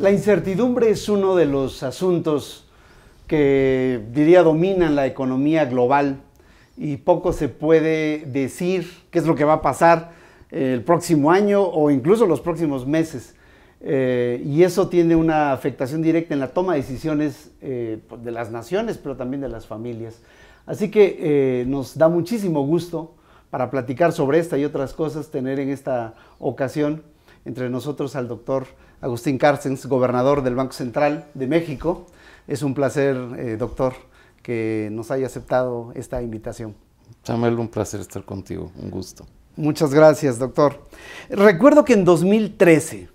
La incertidumbre es uno de los asuntos que diría dominan la economía global y poco se puede decir qué es lo que va a pasar eh, el próximo año o incluso los próximos meses. Eh, y eso tiene una afectación directa en la toma de decisiones eh, pues, de las naciones, pero también de las familias. Así que nos da muchísimo gusto para platicar sobre esta y otras cosas tener en esta ocasión entre nosotros al doctor Agustín Carstens, gobernador del Banco Central de México. Es un placer, eh, doctor, que nos haya aceptado esta invitación. Samuel, un placer estar contigo, un gusto. Muchas gracias, doctor. Recuerdo que en 2013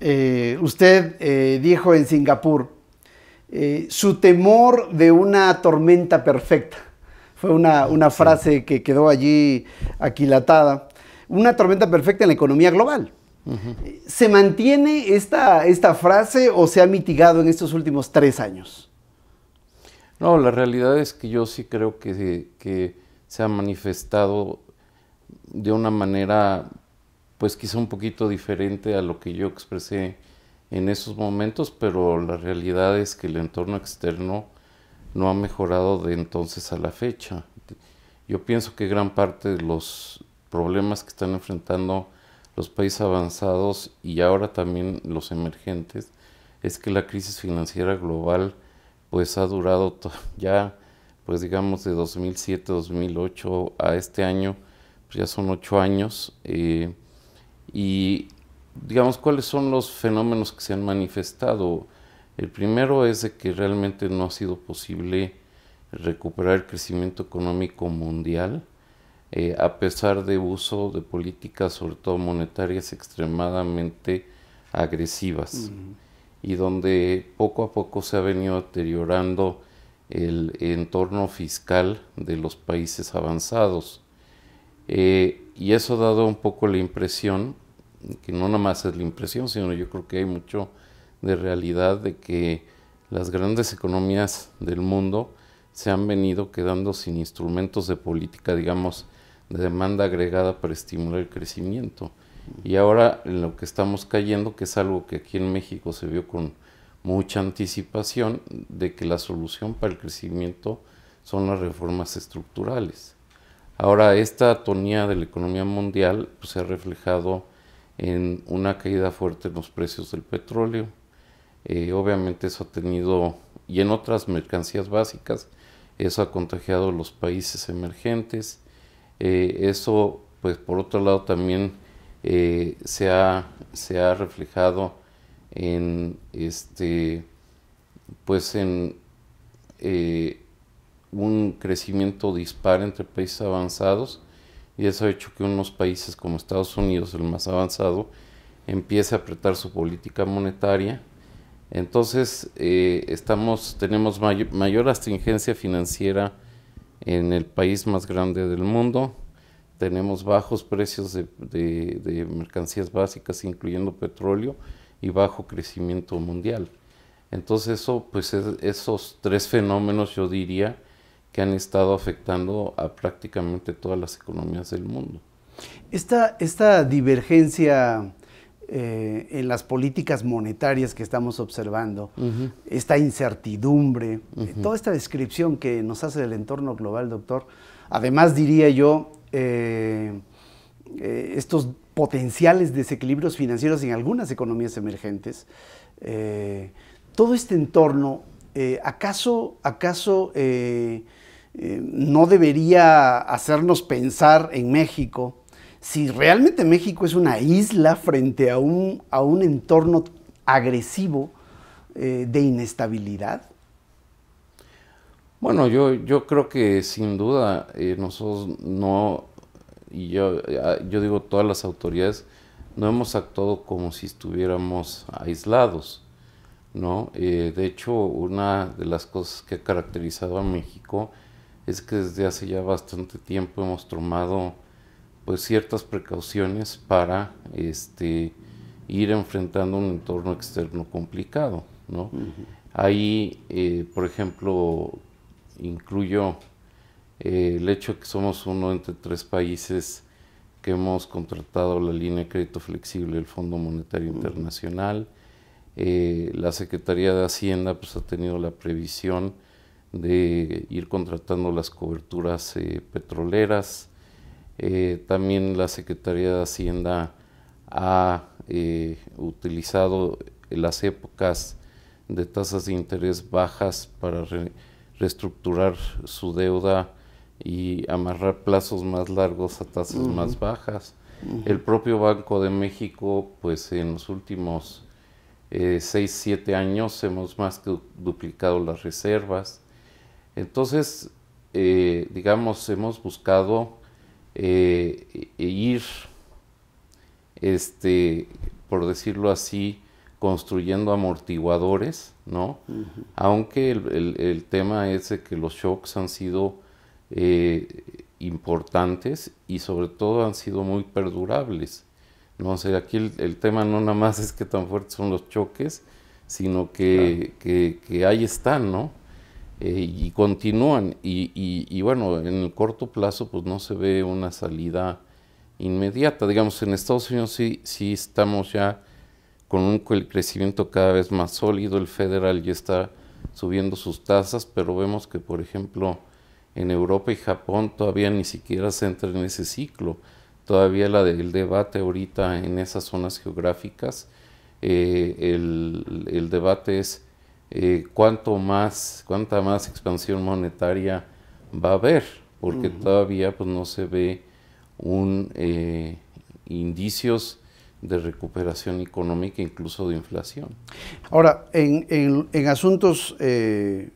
eh, usted eh, dijo en Singapur su temor de una tormenta perfecta. Fue una, frase que quedó allí aquilatada. Una tormenta perfecta en la economía global. ¿Se mantiene esta, esta frase o se ha mitigado en estos últimos tres años? No, la realidad es que yo sí creo que, que se ha manifestado de una manera, pues quizá un poquito diferente a lo que yo expresé en esos momentos, pero la realidad es que el entorno externo no ha mejorado de entonces a la fecha. Yo pienso que gran parte de los problemas que están enfrentando los países avanzados y ahora también los emergentes es que la crisis financiera global pues ha durado ya pues digamos de 2007-2008 a este año pues ya son ocho años eh, y digamos cuáles son los fenómenos que se han manifestado el primero es de que realmente no ha sido posible recuperar el crecimiento económico mundial eh, a pesar de uso de políticas, sobre todo monetarias, extremadamente agresivas, y donde poco a poco se ha venido deteriorando el entorno fiscal de los países avanzados. Eh, y eso ha dado un poco la impresión, que no nada más es la impresión, sino yo creo que hay mucho de realidad de que las grandes economías del mundo se han venido quedando sin instrumentos de política, digamos, de demanda agregada para estimular el crecimiento. Y ahora en lo que estamos cayendo, que es algo que aquí en México se vio con mucha anticipación, de que la solución para el crecimiento son las reformas estructurales. Ahora, esta atonía de la economía mundial pues, se ha reflejado en una caída fuerte en los precios del petróleo. Eh, obviamente eso ha tenido, y en otras mercancías básicas, eso ha contagiado a los países emergentes eh, eso, pues por otro lado, también eh, se, ha, reflejado en este pues en eh, un crecimiento dispar entre países avanzados y eso ha hecho que unos países como Estados Unidos, el más avanzado, empiece a apretar su política monetaria. Entonces estamos, tenemos mayor astringencia financiera en el país más grande del mundo. Tenemos bajos precios de, mercancías básicas, incluyendo petróleo, y bajo crecimiento mundial. Entonces eso, pues esos tres fenómenos yo diría que han estado afectando a prácticamente todas las economías del mundo. Esta, esta divergencia eh, en las políticas monetarias que estamos observando, esta incertidumbre, eh, toda esta descripción que nos hace del entorno global, doctor, además diría yo, eh, estos potenciales desequilibrios financieros en algunas economías emergentes, todo este entorno, ¿acaso, acaso no debería hacernos pensar en México? si realmente México es una isla frente a un, a un entorno agresivo eh, de inestabilidad? Bueno, yo, yo creo que sin duda eh, nosotros no, y yo, ah, yo digo todas las autoridades, no hemos actuado como si estuviéramos aislados, ¿no? Eh, de hecho, una de las cosas que ha caracterizado a México es que desde hace ya bastante tiempo hemos tomado pues ciertas precauciones para este, ir enfrentando un entorno externo complicado. Ahí, eh, por ejemplo, incluyo eh, el hecho de que somos uno entre tres países que hemos contratado la línea de crédito flexible del Fondo Monetario Internacional. Eh, la Secretaría de Hacienda pues, ha tenido la previsión de ir contratando las coberturas petroleras eh, también la Secretaría de Hacienda ha eh, utilizado las épocas de tasas de interés bajas para reestructurar su deuda y amarrar plazos más largos a tasas más bajas. El propio Banco de México, pues en los últimos 6, eh, 7 años hemos más que duplicado las reservas. Entonces, digamos, hemos buscado eh, e ir, este, por decirlo así, construyendo amortiguadores, ¿no? Aunque el, tema es que los shocks han sido eh, importantes y sobre todo han sido muy perdurables. No sé, aquí el, tema no nada más es que tan fuertes son los choques, sino que, que ahí están, ¿no? Eh, y continúan. Y, bueno, en el corto plazo pues no se ve una salida inmediata. Digamos, en Estados Unidos sí, sí estamos ya con un crecimiento cada vez más sólido, el federal ya está subiendo sus tasas, pero vemos que por ejemplo en Europa y Japón todavía ni siquiera se entra en ese ciclo. Todavía la del debate ahorita en esas zonas geográficas, eh, el debate es eh, cuánto más, cuánta más expansión monetaria va a haber, porque todavía pues, no se ve un eh, indicios de recuperación económica, incluso de inflación. Ahora, en, en, asuntos eh,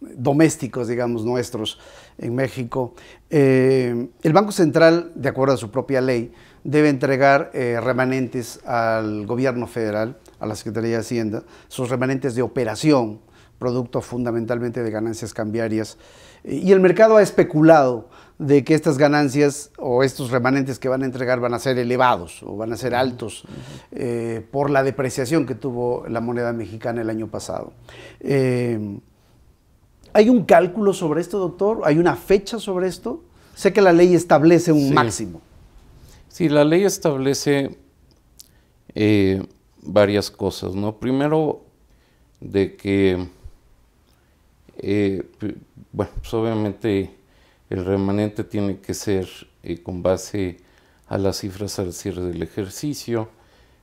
domésticos, digamos, nuestros en México, el Banco Central, de acuerdo a su propia ley, debe entregar remanentes al gobierno federal a la Secretaría de Hacienda, sus remanentes de operación, producto fundamentalmente de ganancias cambiarias. Y el mercado ha especulado de que estas ganancias o estos remanentes que van a entregar van a ser elevados o van a ser altos eh, por la depreciación que tuvo la moneda mexicana el año pasado. Eh, ¿Hay un cálculo sobre esto, doctor? ¿Hay una fecha sobre esto? Sé que la ley establece un máximo. Sí, la ley establece eh, varias cosas, ¿no? Primero, de que, eh, bueno, pues obviamente el remanente tiene que ser eh, con base a las cifras al cierre del ejercicio,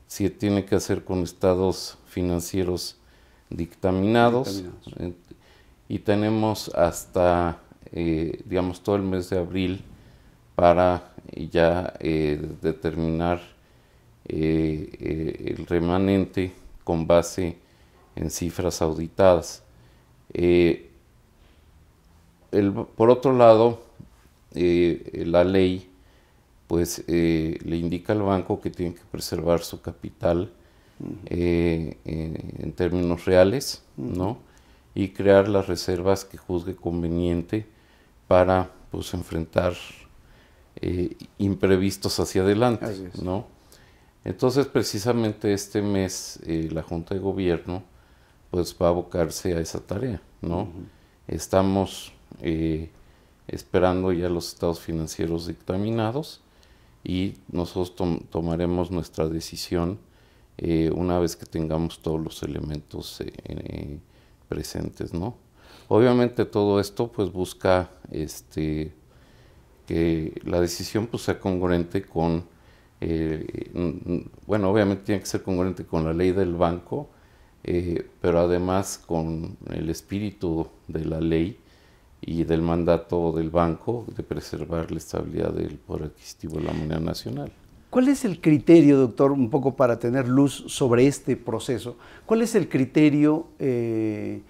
si tiene que hacer con estados financieros dictaminados, y tenemos hasta, eh, digamos, todo el mes de abril para ya determinar eh, eh, el remanente con base en cifras auditadas. Eh, por otro lado, la ley pues le indica al banco que tiene que preservar su capital en términos reales, ¿no? Y crear las reservas que juzgue conveniente para pues enfrentar imprevistos hacia adelante, ¿no? Entonces, precisamente este mes, eh, la Junta de Gobierno, pues va a abocarse a esa tarea, ¿no? Estamos eh, esperando ya los estados financieros dictaminados y nosotros tomaremos nuestra decisión eh, una vez que tengamos todos los elementos presentes, ¿no? Obviamente todo esto pues busca este, que la decisión pues, sea congruente con eh, mm, mm, bueno, obviamente tiene que ser congruente con la ley del banco, eh, pero además con el espíritu de la ley y del mandato del banco de preservar la estabilidad del poder adquisitivo de la moneda nacional. ¿Cuál es el criterio, doctor, un poco para tener luz sobre este proceso? ¿Cuál es el criterio eh,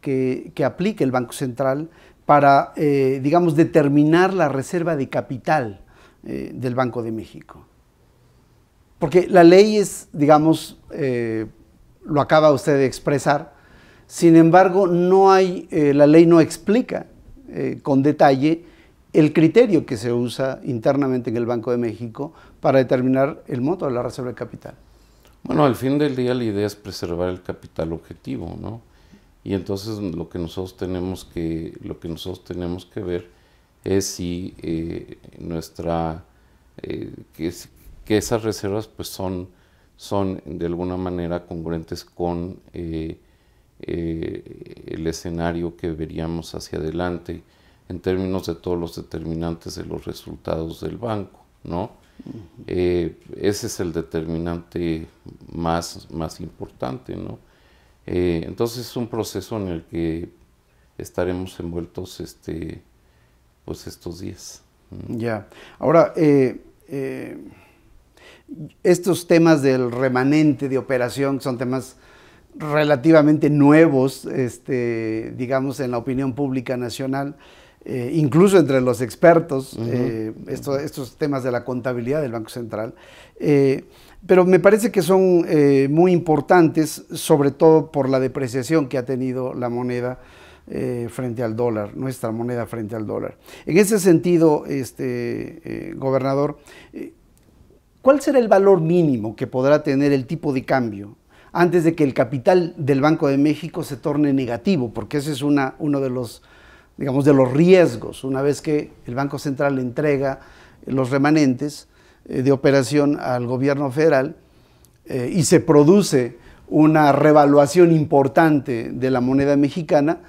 que, aplica el Banco Central para, digamos, determinar la reserva de capital del Banco de México? Porque la ley es, digamos, eh, lo acaba usted de expresar, sin embargo, no hay, eh, la ley no explica eh, con detalle el criterio que se usa internamente en el Banco de México para determinar el monto de la reserva de capital. Bueno, al fin del día la idea es preservar el capital objetivo, ¿no? Y entonces lo que nosotros tenemos que, lo que, nosotros tenemos que ver es si nuestra, que, que esas reservas pues son, son de alguna manera congruentes con eh, eh, el escenario que veríamos hacia adelante en términos de todos los determinantes de los resultados del banco, ¿no? Eh, ese es el determinante más, más importante, ¿no? entonces es un proceso en el que estaremos envueltos este, pues estos días. Ya. Ahora, estos temas del remanente de operación son temas relativamente nuevos, este, digamos, en la opinión pública nacional, eh, incluso entre los expertos, eh, estos temas de la contabilidad del Banco Central. Eh, pero me parece que son muy importantes, sobre todo por la depreciación que ha tenido la moneda frente al dólar, nuestra moneda frente al dólar. En ese sentido, este, gobernador, ¿cuál será el valor mínimo que podrá tener el tipo de cambio antes de que el capital del Banco de México se torne negativo? Porque ese es uno de los, digamos, de los riesgos. Una vez que el Banco Central entrega los remanentes eh, de operación al gobierno federal eh, y se produce una revaluación importante de la moneda mexicana,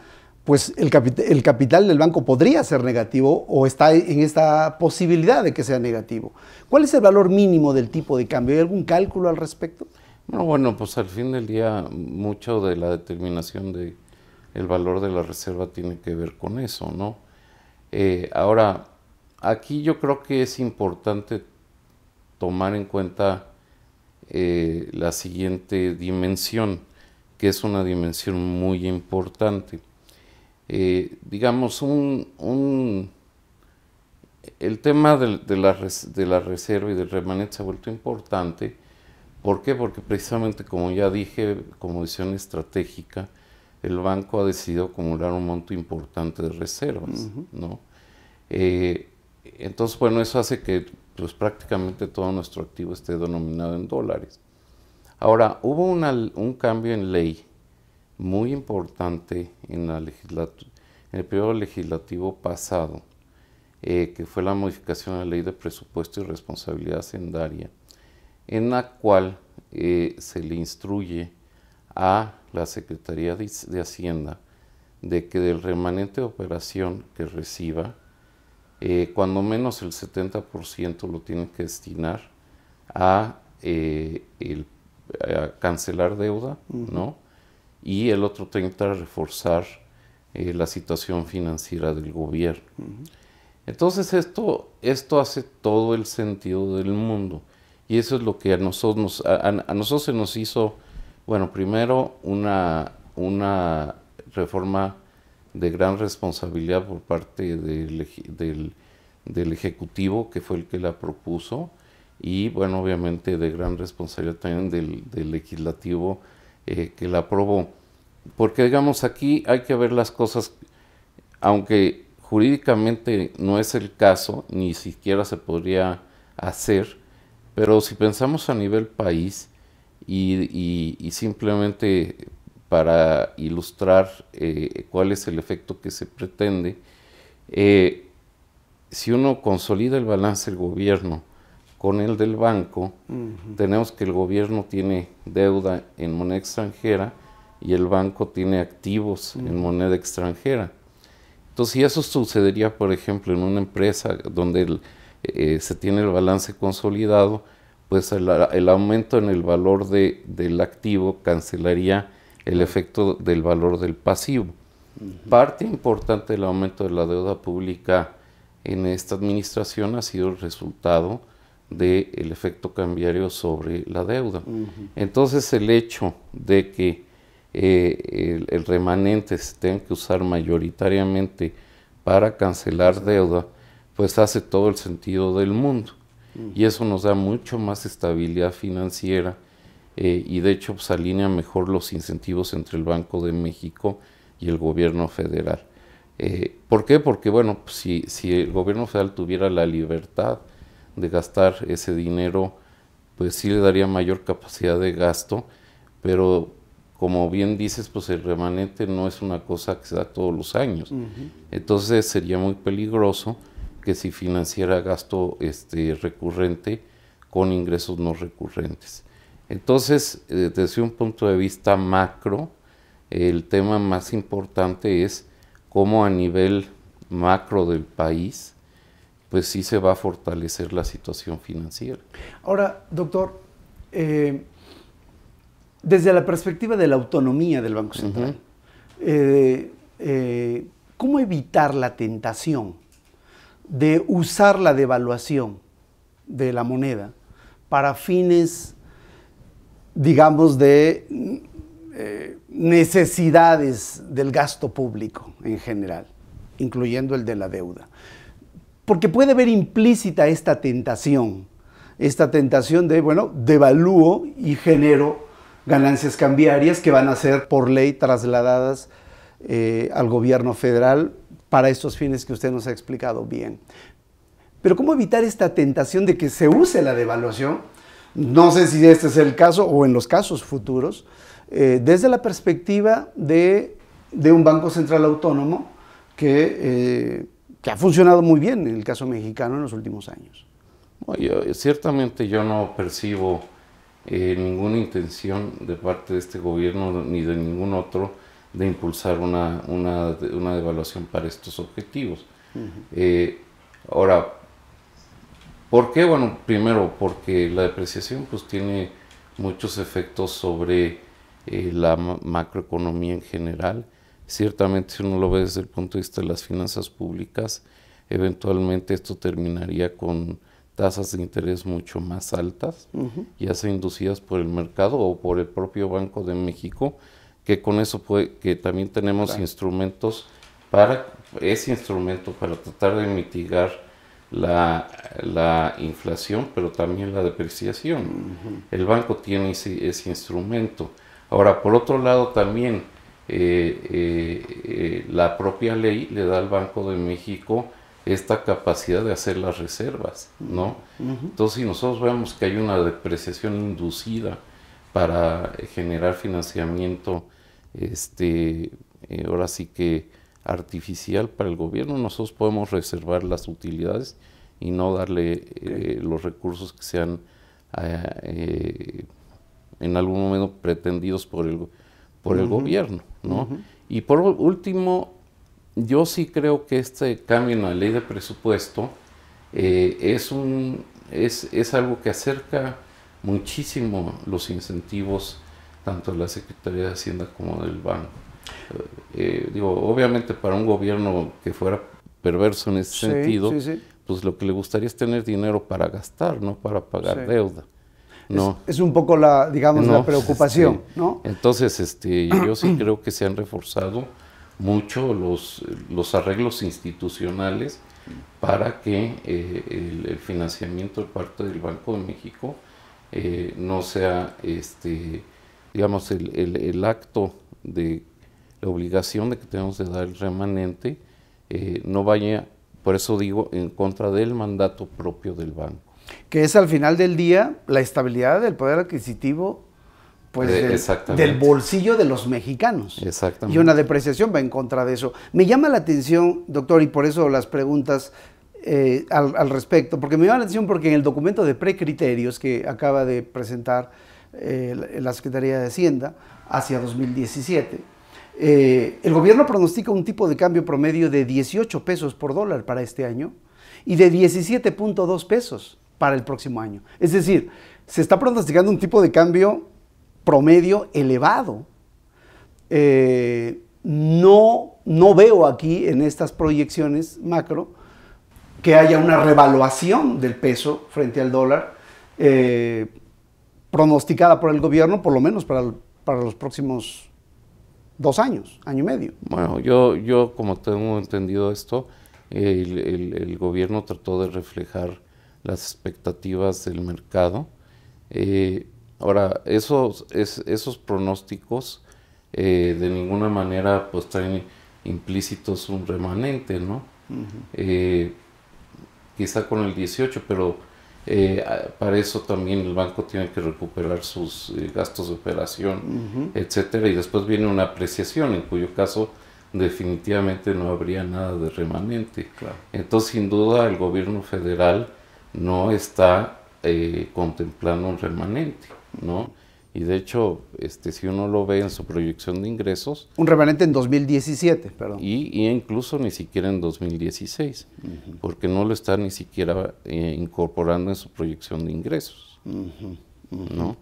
pues el, capital del banco podría ser negativo o está e-, en esta posibilidad de que sea negativo. ¿Cuál es el valor mínimo del tipo de cambio? ¿Hay algún cálculo al respecto? Bueno, bueno, pues al fin del día mucho de la determinación del valor de la reserva tiene que ver con eso, ¿no? Eh, ahora, aquí yo creo que es importante tomar en cuenta eh, la siguiente dimensión, que es una dimensión muy importante. Eh, digamos, un, el tema de, la reserva y del remanente se ha vuelto importante. ¿Por qué? Porque precisamente, como ya dije, como decisión estratégica, el banco ha decidido acumular un monto importante de reservas, ¿no? Eh, entonces, bueno, eso hace que pues, prácticamente todo nuestro activo esté denominado en dólares. Ahora, hubo un cambio en ley muy importante en, el periodo legislativo pasado, eh, que fue la modificación de la Ley de Presupuesto y Responsabilidad Hacendaria, en la cual eh, se le instruye a la Secretaría de, Hacienda de que del remanente de operación que reciba, eh, cuando menos el 70% lo tiene que destinar a, cancelar deuda, ¿no? y el otro 30 reforzar eh, la situación financiera del gobierno. Entonces esto, esto hace todo el sentido del mundo y eso es lo que a nosotros, nosotros se nos hizo, bueno, primero una, reforma de gran responsabilidad por parte del, Ejecutivo, que fue el que la propuso, y bueno, obviamente de gran responsabilidad también del Legislativo, eh, que la aprobó. Porque digamos, aquí hay que ver las cosas, aunque jurídicamente no es el caso, ni siquiera se podría hacer, pero si pensamos a nivel país y, simplemente para ilustrar eh, cuál es el efecto que se pretende, eh, si uno consolida el balance del gobierno con el del banco, tenemos que el gobierno tiene deuda en moneda extranjera y el banco tiene activos en moneda extranjera. Entonces, si eso sucedería, por ejemplo, en una empresa donde eh, eh, se tiene el balance consolidado, pues el, aumento en el valor del activo cancelaría el efecto del valor del pasivo. Parte importante del aumento de la deuda pública en esta administración ha sido el resultado del efecto cambiario sobre la deuda. Entonces el hecho de que eh, el, remanente se tenga que usar mayoritariamente para cancelar deuda, pues hace todo el sentido del mundo. Y eso nos da mucho más estabilidad financiera eh, y de hecho se pues, alinea mejor los incentivos entre el Banco de México y el gobierno federal. Eh, ¿Por qué? Porque bueno, si, si el gobierno federal tuviera la libertad, de gastar ese dinero, pues sí le daría mayor capacidad de gasto, pero como bien dices, pues el remanente no es una cosa que se da todos los años. Entonces sería muy peligroso que si financiara gasto este, recurrente con ingresos no recurrentes. Entonces, eh, desde un punto de vista macro, el tema más importante es cómo a nivel macro del país pues sí se va a fortalecer la situación financiera. Ahora, doctor, eh, desde la perspectiva de la autonomía del Banco Central, eh, eh, ¿cómo evitar la tentación de usar la devaluación de la moneda para fines, digamos, de necesidades del gasto público en general, incluyendo el de la deuda? porque puede ver implícita esta tentación, esta tentación de, bueno, devalúo y genero ganancias cambiarias que van a ser por ley trasladadas eh, al gobierno federal para estos fines que usted nos ha explicado bien. Pero ¿cómo evitar esta tentación de que se use la devaluación? No sé si este es el caso o en los casos futuros, eh, desde la perspectiva de, un Banco Central Autónomo que... Eh, que ha funcionado muy bien en el caso mexicano en los últimos años. ciertamente yo no percibo eh, ninguna intención de parte de este gobierno ni de ningún otro de impulsar una, devaluación para estos objetivos. Eh, ahora, ¿por qué? Bueno, primero porque la depreciación pues tiene muchos efectos sobre eh, la macroeconomía en general Ciertamente, si uno lo ve desde el punto de vista de las finanzas públicas, eventualmente esto terminaría con tasas de interés mucho más altas, ya sea inducidas por el mercado o por el propio Banco de México, que con eso puede, que también tenemos instrumentos para, ese instrumento para tratar de mitigar la, inflación, pero también la depreciación. El banco tiene ese, ese, instrumento. Ahora, por otro lado, también eh, eh, eh, la propia ley le da al Banco de México esta capacidad de hacer las reservas, ¿no? Entonces, si nosotros vemos que hay una depreciación inducida para generar financiamiento, este, ahora sí que artificial para el gobierno, nosotros podemos reservar las utilidades y no darle los recursos que sean en algún momento pretendidos por el, por el gobierno, y por último, yo sí creo que este cambio en la ley de presupuesto eh, es, un, es, algo que acerca muchísimo los incentivos tanto de la Secretaría de Hacienda como del banco. Eh, eh, digo, obviamente para un gobierno que fuera perverso en ese sentido, pues lo que le gustaría es tener dinero para gastar, no para pagar deuda. Es, un poco la, digamos, la preocupación, ¿no? Entonces, este, yo sí creo que se han reforzado mucho los, los arreglos institucionales para que eh, el, financiamiento de parte del Banco de México eh, no sea, este, digamos, el, acto de la obligación de que tenemos de dar el remanente, eh, no vaya, por eso digo, en contra del mandato propio del banco que es al final del día la estabilidad del poder adquisitivo pues, eh, del, bolsillo de los mexicanos. Exactamente. Y una depreciación va en contra de eso. Me llama la atención, doctor, y por eso las preguntas eh, al, respecto, porque me llama la atención porque en el documento de precriterios que acaba de presentar eh, la Secretaría de Hacienda hacia 2017, el gobierno pronostica un tipo de cambio promedio de 18 pesos por dólar para este año y de 17.2 pesos para el próximo año. Es decir, se está pronosticando un tipo de cambio promedio elevado. Eh, no, no veo aquí en estas proyecciones macro que haya una revaluación del peso frente al dólar eh, pronosticada por el gobierno, por lo menos para, los próximos dos años, año y medio. Bueno, yo, yo como tengo entendido esto, el gobierno trató de reflejar las expectativas del mercado. Eh, ahora, esos, esos pronósticos eh, de ninguna manera pues traen implícitos un remanente, ¿no? Eh, quizá con el 18, pero para eso también el banco tiene que recuperar sus gastos de operación, etc. etcétera, y después viene una apreciación, en cuyo caso definitivamente no habría nada de remanente. Entonces, sin duda, el gobierno federal no está eh, contemplando un remanente, ¿no? Y de hecho, este, si uno lo ve en su proyección de ingresos... Un remanente en 2017, perdón. Y, incluso ni siquiera en 2016, porque no lo está ni siquiera eh, incorporando en su proyección de ingresos, ¿no?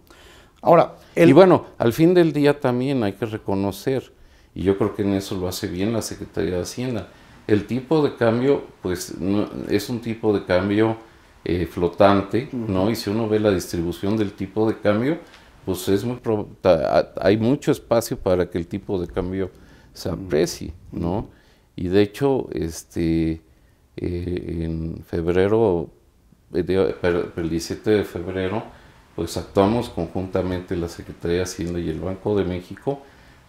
Ahora, Y bueno, al fin del día también hay que reconocer, y yo creo que en eso lo hace bien la Secretaría de Hacienda, el tipo de cambio, pues es un tipo de cambio eh, flotante, ¿no? Y si uno ve la distribución del tipo de cambio, pues es muy hay mucho espacio para que el tipo de cambio se aprecie, ¿no? Y de hecho, este, eh, en febrero, eh, el 17 de febrero, pues actuamos conjuntamente la Secretaría de Hacienda y el Banco de México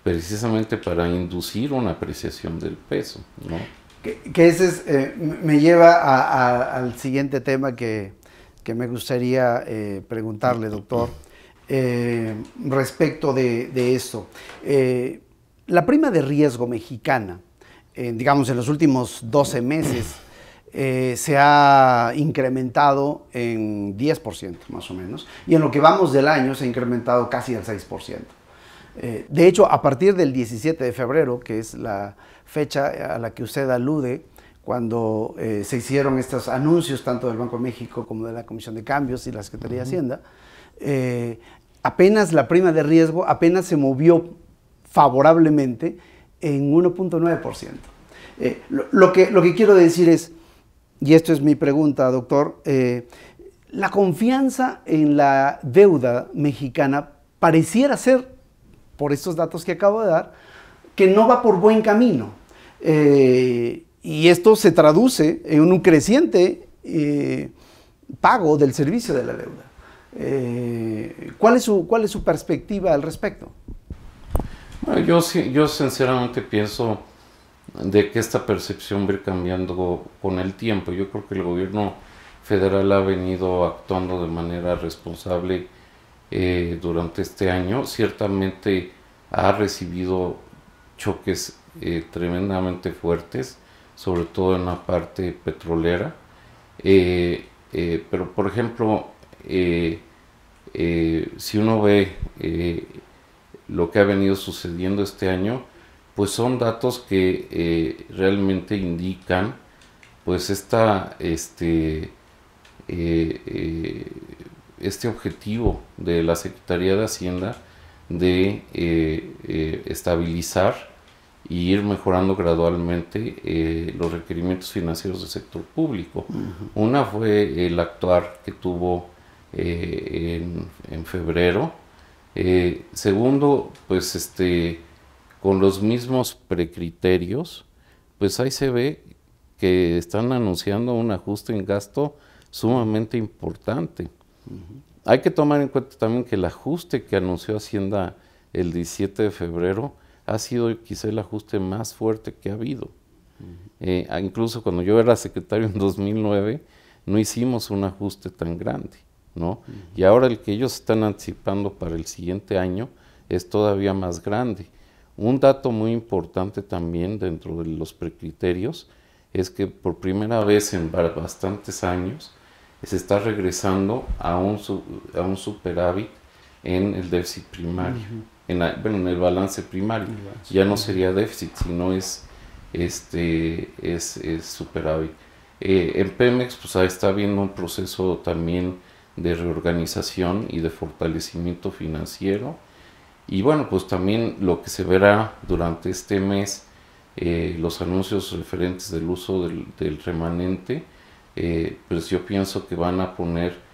precisamente para inducir una apreciación del peso, ¿no? Que, ese eh, me lleva al siguiente tema que, me gustaría eh, preguntarle, doctor, eh, respecto de, esto. la prima de riesgo mexicana, digamos en los últimos 12 meses, se ha incrementado en 10% más o menos, y en lo que vamos del año se ha incrementado casi al 6%. de hecho, a partir del 17 de febrero, que es la, fecha a la que usted alude, cuando eh, se hicieron estos anuncios tanto del Banco de México como de la Comisión de Cambios y la Secretaría de Hacienda, eh, apenas la prima de riesgo apenas se movió favorablemente en 1.9%. Eh, lo, que, lo que quiero decir es, y esto es mi pregunta, doctor, la confianza en la deuda mexicana pareciera ser, por estos datos que acabo de dar, que no va por buen camino. Eh, y esto se traduce en un creciente eh, pago del servicio de la deuda. Eh, ¿cuál, es su, ¿Cuál es su perspectiva al respecto? yo, yo sinceramente pienso de que esta percepción va a ir cambiando con el tiempo. Yo creo que el gobierno federal ha venido actuando de manera responsable durante este año. Ciertamente ha recibido choques eh, tremendamente fuertes, sobre todo en la parte petrolera. Eh, eh, pero por ejemplo, si uno ve lo que ha venido sucediendo este año, pues son datos que realmente indican pues esta, este, este objetivo de la Secretaría de Hacienda de estabilizar y ir mejorando gradualmente eh, los requerimientos financieros del sector público. Una fue el actuar que tuvo eh, en, febrero. Eh, segundo, pues este, con los mismos precriterios, pues ahí se ve que están anunciando un ajuste en gasto sumamente importante. Hay que tomar en cuenta también que el ajuste que anunció Hacienda el 17 de febrero, ha sido quizá el ajuste más fuerte que ha habido. Eh, incluso cuando yo era secretario en 2009, no hicimos un ajuste tan grande, ¿no? Y ahora el que ellos están anticipando para el siguiente año es todavía más grande. Un dato muy importante también dentro de los precriterios es que por primera vez en bastantes años se está regresando a un, superávit en el déficit primario en, en el balance primario. Ya no sería déficit, sino es, este, es, es superávit. Eh, en Pemex pues está habiendo un proceso también de reorganización y de fortalecimiento financiero. Y bueno, pues también lo que se verá durante este mes, eh, los anuncios referentes del uso del, del remanente, eh, pues yo pienso que van a poner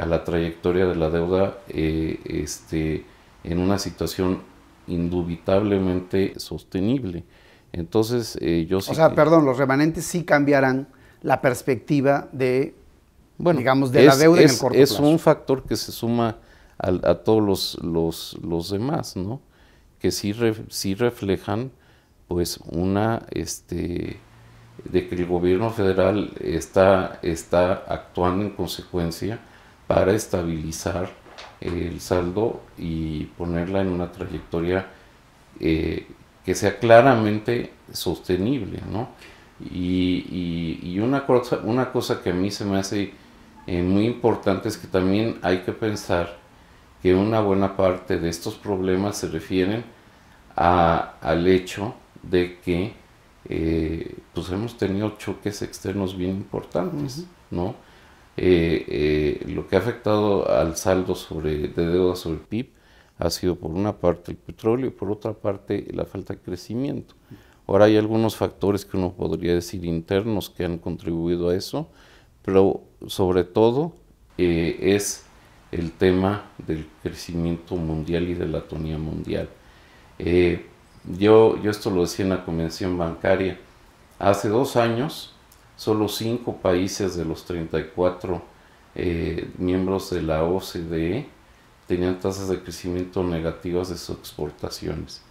a la trayectoria de la deuda este, en una situación indubitablemente sostenible. Entonces, eh, yo sí O sea, perdón, los remanentes sí cambiarán la perspectiva de, bueno, digamos, de la deuda en el corto es un factor que se suma a, a todos los, los, los, demás, ¿no? Que sí, re, sí reflejan, pues, una, este, de que el gobierno federal está, está actuando en consecuencia para estabilizar el saldo y ponerla en una trayectoria eh, que sea claramente sostenible, ¿no? Y, una, cosa, una cosa que a mí se me hace eh, muy importante es que también hay que pensar que una buena parte de estos problemas se refieren al hecho de que eh, pues hemos tenido choques externos bien importantes, ¿no? Eh, eh, lo que ha afectado al saldo sobre, de deuda sobre el PIB ha sido por una parte el petróleo y por otra parte la falta de crecimiento. Ahora hay algunos factores que uno podría decir internos que han contribuido a eso, pero sobre todo eh, es el tema del crecimiento mundial y de la tonía mundial. yo, yo esto lo decía en la convención bancaria. Hace dos años solo cinco países de los 34 eh, miembros de la OCDE tenían tasas de crecimiento negativas de sus exportaciones.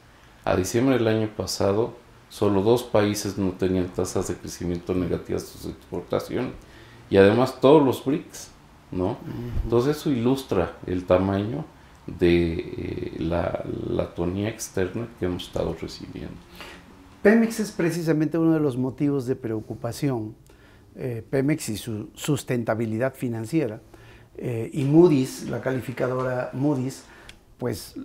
A diciembre del año pasado, solo dos países no tenían tasas de crecimiento negativas de sus exportaciones. Y además todos los BRICS, ¿no? Entonces eso ilustra el tamaño de eh, la, la tonía externa que hemos estado recibiendo. Pemex es precisamente uno de los motivos de preocupación, eh, Pemex y su sustentabilidad financiera. Eh, y Moody's, la calificadora Moody's, pues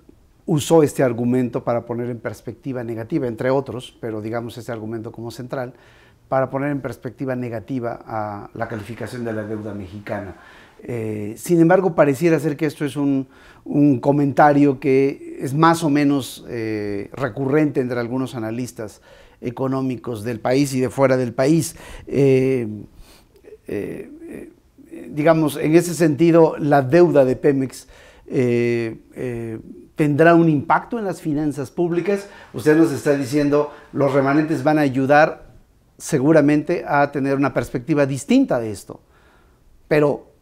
usó este argumento para poner en perspectiva negativa, entre otros, pero digamos este argumento como central, para poner en perspectiva negativa a la calificación de la deuda mexicana. Eh, sin embargo, pareciera ser que esto es un, comentario que es más o menos eh, recurrente entre algunos analistas económicos del país y de fuera del país. Eh, digamos, en ese sentido, la deuda de Pemex tendrá un impacto en las finanzas públicas. Usted nos está diciendo, los remanentes van a ayudar seguramente a tener una perspectiva distinta de esto. Pero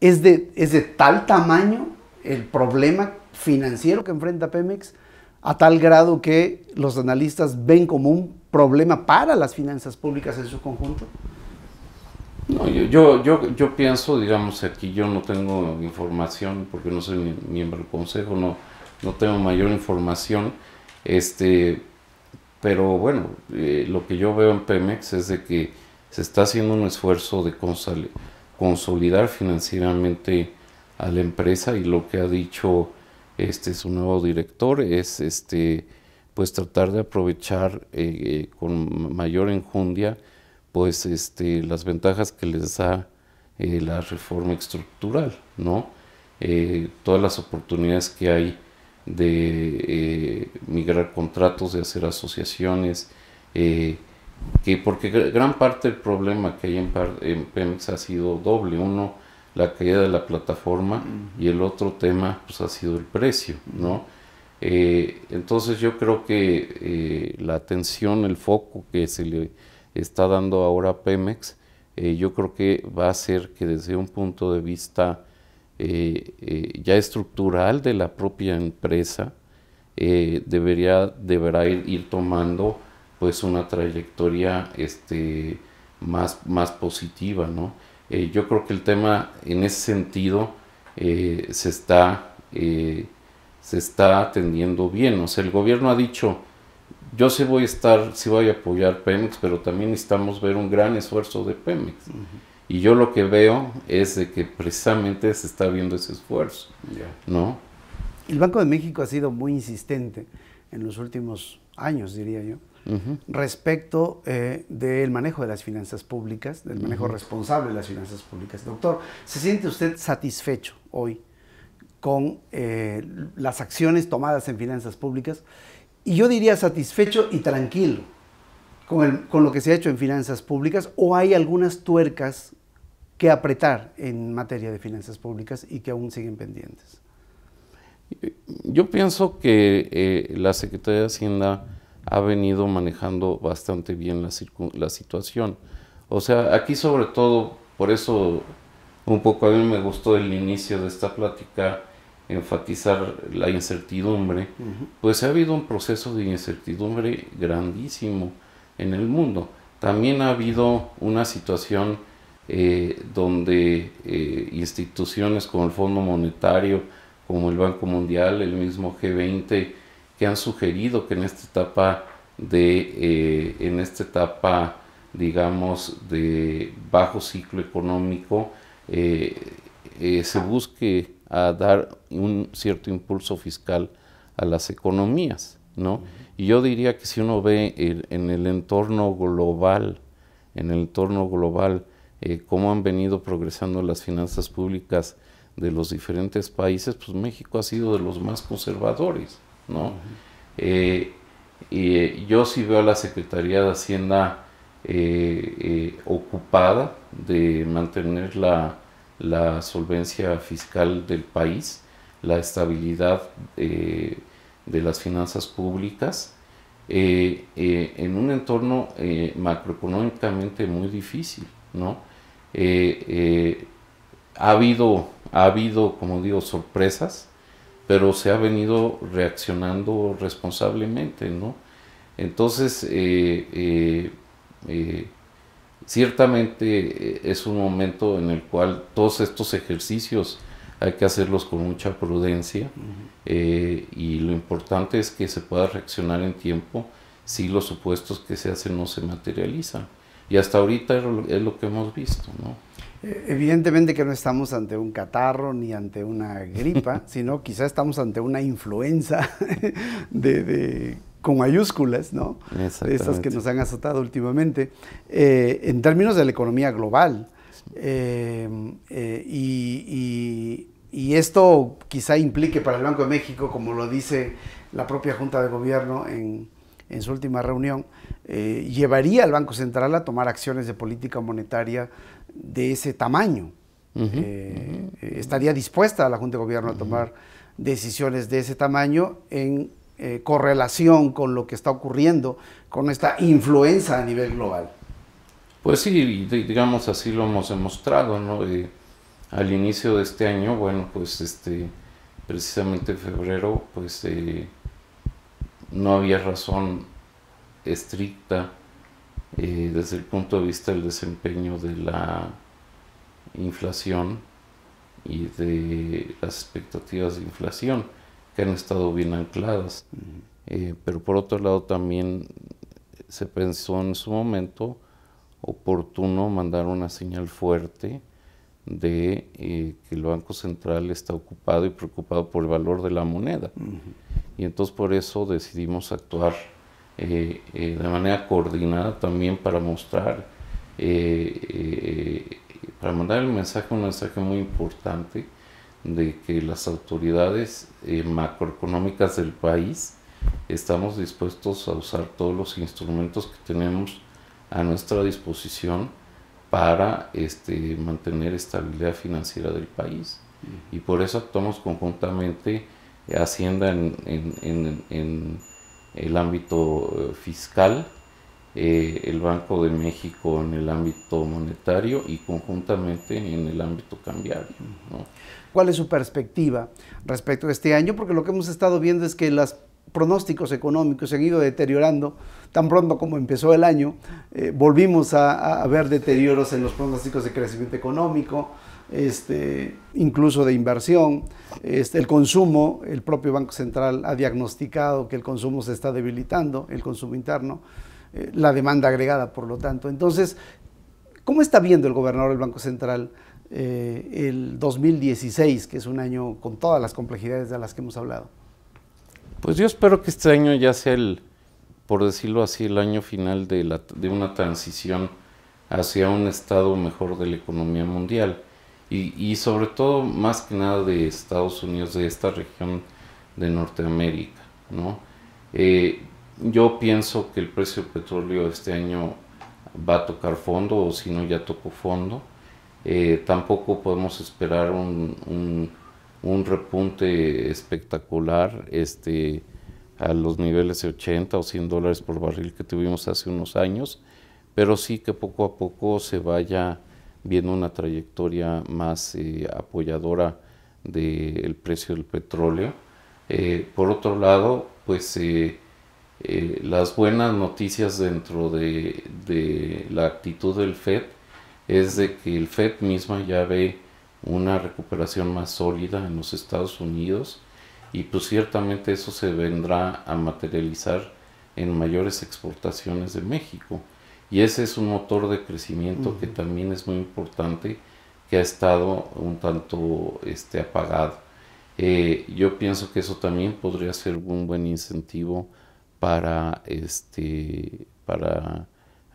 es de, tal tamaño el problema financiero que enfrenta Pemex a tal grado que los analistas ven como un problema para las finanzas públicas en su conjunto? No, yo, yo, pienso, digamos, aquí yo no tengo información porque no soy miembro del consejo, no, no tengo mayor información, este, pero bueno, eh, lo que yo veo en Pemex es de que se está haciendo un esfuerzo de consolidación consolidar financieramente a la empresa y lo que ha dicho este su nuevo director es este pues tratar de aprovechar eh, eh, con mayor enjundia pues este las ventajas que les da eh, la reforma estructural no todas las oportunidades que hay de migrar contratos de hacer asociaciones que porque gran parte del problema que hay en, Pemex ha sido doble. Uno, la caída de la plataforma y el otro tema pues ha sido el precio, ¿no? Eh, entonces yo creo que eh, la atención, el foco que se le está dando ahora a Pemex, eh, yo creo que va a ser que desde un punto de vista ya estructural de la propia empresa, debería, deberá ir tomando pues una trayectoria este, más, más positiva, ¿no? Eh, yo creo que el tema en ese sentido eh, se, está, eh, se está atendiendo bien. O sea, el gobierno ha dicho, yo sí voy a estar, sí voy a apoyar Pemex, pero también necesitamos ver un gran esfuerzo de Pemex. Y yo lo que veo es de que precisamente se está viendo ese esfuerzo, ¿no? El Banco de México ha sido muy insistente en los últimos años, diría yo, respecto eh, del manejo de las finanzas públicas, del manejo responsable de las finanzas públicas. Doctor, ¿se siente usted satisfecho hoy con eh, las acciones tomadas en finanzas públicas? Y yo diría satisfecho y tranquilo con, lo que se ha hecho en finanzas públicas, o hay algunas tuercas que apretar en materia de finanzas públicas y que aún siguen pendientes? Yo pienso que eh, la Secretaría de Hacienda ha venido manejando bastante bien la, situación. O sea, aquí sobre todo, por eso un poco a mí me gustó el inicio de esta plática, enfatizar la incertidumbre, pues ha habido un proceso de incertidumbre grandísimo en el mundo. También ha habido una situación eh, donde eh, instituciones como el Fondo Monetario, como el Banco Mundial, el mismo G20, que han sugerido que en esta etapa de, eh, en esta etapa, digamos, de bajo ciclo económico, eh, eh, se busque a dar un cierto impulso fiscal a las economías, ¿no? Y yo diría que si uno ve en el entorno global, en el entorno global, cómo han venido progresando las finanzas públicas de los diferentes países, pues México ha sido de los más conservadores. ¿no? Eh, eh, yo sí veo a la Secretaría de Hacienda eh, ocupada de mantener la, solvencia fiscal del país, la estabilidad de las finanzas públicas, en un entorno macroeconómicamente muy difícil, ¿no? ha habido, ha habido, como digo, sorpresas, pero se ha venido reaccionando responsablemente, ¿no? Entonces, eh, eh, eh, ciertamente es un momento en el cual todos estos ejercicios hay que hacerlos con mucha prudencia y lo importante es que se pueda reaccionar en tiempo si los supuestos que se hacen no se materializan. Y hasta ahorita es lo que hemos visto, ¿no? Evidentemente que no estamos ante un catarro ni ante una gripa, sino quizá estamos ante una influenza de, con mayúsculas, ¿no? De estas que nos han azotado últimamente. Eh, en términos de la economía global, eh, eh, y, esto quizá implique para el Banco de México, como lo dice la propia Junta de Gobierno en, su última reunión, llevaría al Banco Central a tomar acciones de política monetaria de ese tamaño. Eh, eh, estaría dispuesta la Junta de Gobierno a tomar decisiones de ese tamaño en eh, correlación con lo que está ocurriendo con esta influenza a nivel global. Pues sí, digamos así lo hemos demostrado, ¿no? al inicio de este año, bueno, pues este, precisamente en febrero, pues no había razón estricta desde el punto de vista del desempeño de la inflación y de las expectativas de inflación, que han estado bien ancladas. Eh, pero por otro lado también se pensó en su momento oportuno mandar una señal fuerte de eh, que el Banco Central está ocupado y preocupado por el valor de la moneda. Y entonces por eso decidimos actuar eh, eh, de manera coordinada también para mostrar, eh, para mandar el mensaje, un mensaje muy importante de que las autoridades macroeconómicas del país estamos dispuestos a usar todos los instrumentos que tenemos a nuestra disposición para este, mantener estabilidad financiera del país. Y por eso actuamos conjuntamente Hacienda en, en el ámbito eh, fiscal, eh, el Banco de México en el ámbito monetario y conjuntamente en el ámbito cambiario. ¿Cuál es su perspectiva respecto a este año? Porque lo que hemos estado viendo es que los pronósticos económicos se han ido deteriorando. Tan pronto como empezó el año, eh, volvimos a, a, ver deterioros en los pronósticos de crecimiento económico, este, incluso de inversión. Este, el consumo, el propio Banco Central ha diagnosticado que el consumo se está debilitando, el consumo interno, eh, la demanda agregada, por lo tanto. Entonces, ¿cómo está viendo el gobernador del Banco Central eh, el 2016, que es un año con todas las complejidades de las que hemos hablado? Pues yo espero que este año ya sea el, por decirlo así, el año final de una transición hacia un estado mejor de la economía mundial y, sobre todo más que nada de Estados Unidos, de esta región de Norteamérica, ¿no? Eh, yo pienso que el precio del petróleo este año va a tocar fondo o si no ya tocó fondo. Eh, tampoco podemos esperar un, un, repunte espectacular este, a los niveles de 80 o 100 dólares por barril que tuvimos hace unos años, pero sí que poco a poco se vaya viendo una trayectoria más eh, apoyadora del precio del petróleo. Eh, por otro lado, pues eh, las buenas noticias dentro de, de, la actitud del FED es de que el FED misma ya ve una recuperación más sólida en los Estados Unidos y pues ciertamente eso se vendrá a materializar en mayores exportaciones de México. Y ese es un motor de crecimiento que también es muy importante, que ha estado un tanto este, apagado. Eh, yo pienso que eso también podría ser un buen incentivo para, este, para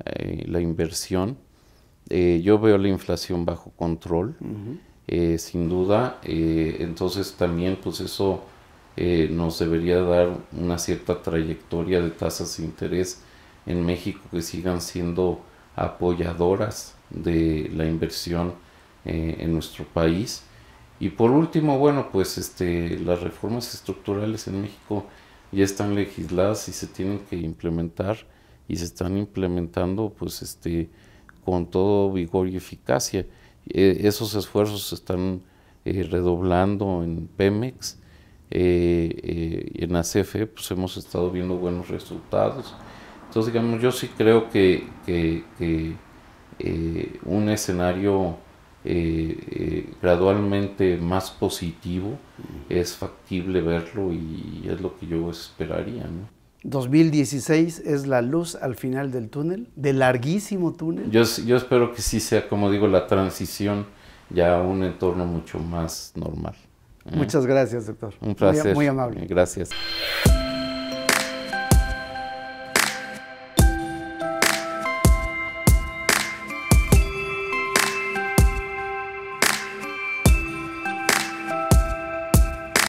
eh, la inversión. Eh, yo veo la inflación bajo control, sin duda. entonces también pues eso nos debería dar una cierta trayectoria de tasas de interés en México que sigan siendo apoyadoras de la inversión eh, en nuestro país. Y por último, bueno, pues este, las reformas estructurales en México ya están legisladas y se tienen que implementar y se están implementando pues este, con todo vigor y eficacia. E, esos esfuerzos se están eh, redoblando en Pemex, eh, y en ACFE, pues hemos estado viendo buenos resultados. Entonces, digamos, yo sí creo que, eh, un escenario eh, eh, gradualmente más positivo es factible verlo y es lo que yo esperaría. 2016 es la luz al final del túnel, del larguísimo túnel. Yo, yo espero que sí sea, como digo, la transición ya a un entorno mucho más normal. Muchas gracias, doctor. Un placer. muy amable. Gracias.